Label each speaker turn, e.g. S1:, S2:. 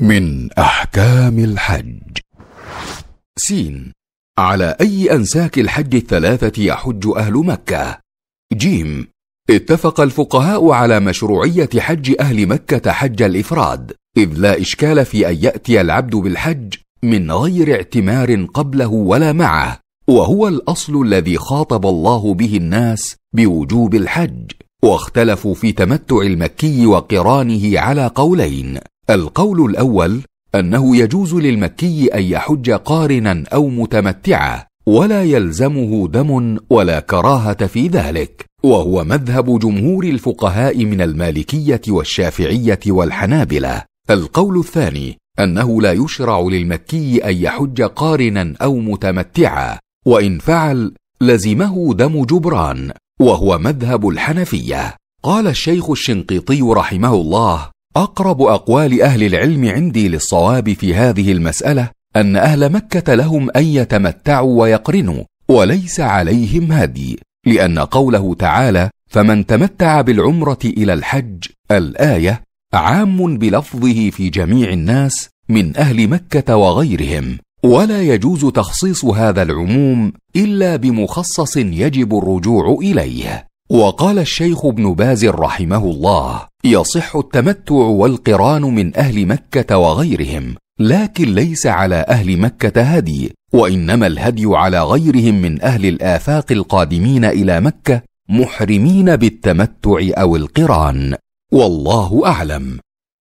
S1: من أحكام الحج سين على أي أنساك الحج الثلاثة يحج أهل مكة جيم اتفق الفقهاء على مشروعية حج أهل مكة حج الإفراد إذ لا إشكال في أن يأتي العبد بالحج من غير اعتمار قبله ولا معه وهو الأصل الذي خاطب الله به الناس بوجوب الحج واختلفوا في تمتع المكي وقرانه على قولين القول الاول انه يجوز للمكي ان يحج قارنا او متمتعا ولا يلزمه دم ولا كراهه في ذلك وهو مذهب جمهور الفقهاء من المالكيه والشافعيه والحنابله القول الثاني انه لا يشرع للمكي ان يحج قارنا او متمتعا وان فعل لزمه دم جبران وهو مذهب الحنفيه قال الشيخ الشنقيطي رحمه الله اقرب اقوال اهل العلم عندي للصواب في هذه المساله ان اهل مكه لهم ان يتمتعوا ويقرنوا وليس عليهم هدي لان قوله تعالى فمن تمتع بالعمره الى الحج الايه عام بلفظه في جميع الناس من اهل مكه وغيرهم ولا يجوز تخصيص هذا العموم الا بمخصص يجب الرجوع اليه وقال الشيخ ابن باز رحمه الله يصح التمتع والقران من اهل مكه وغيرهم لكن ليس على اهل مكه هدي وانما الهدي على غيرهم من اهل الافاق القادمين الى مكه محرمين بالتمتع او القران والله اعلم